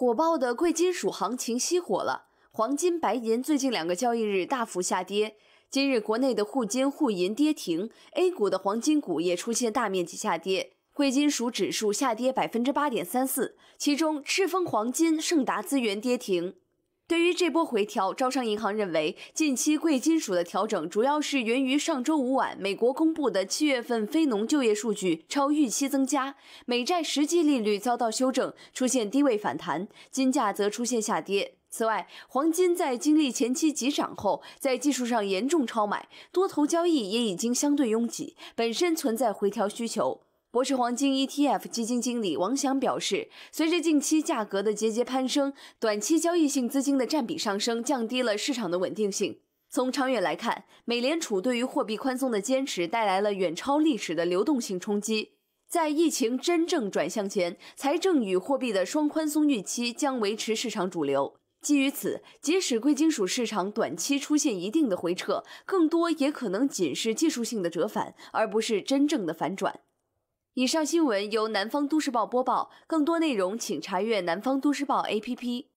火爆的贵金属行情熄火了，黄金、白银最近两个交易日大幅下跌。今日国内的沪金、沪银跌停，A 股的黄金股也出现大面积下跌，贵金属指数下跌百分之八点三四，其中赤峰黄金、盛达资源跌停。对于这波回调，招商银行认为，近期贵金属的调整主要是源于上周五晚美国公布的七月份非农就业数据超预期增加，美债实际利率遭到修正，出现低位反弹，金价则出现下跌。此外，黄金在经历前期急涨后，在技术上严重超买，多头交易也已经相对拥挤，本身存在回调需求。博时黄金 ETF 基金经理王翔表示，随着近期价格的节节攀升，短期交易性资金的占比上升，降低了市场的稳定性。从长远来看，美联储对于货币宽松的坚持带来了远超历史的流动性冲击。在疫情真正转向前，财政与货币的双宽松预期将维持市场主流。基于此，即使贵金属市场短期出现一定的回撤，更多也可能仅是技术性的折返，而不是真正的反转。以上新闻由南方都市报播报。更多内容，请查阅南方都市报 APP。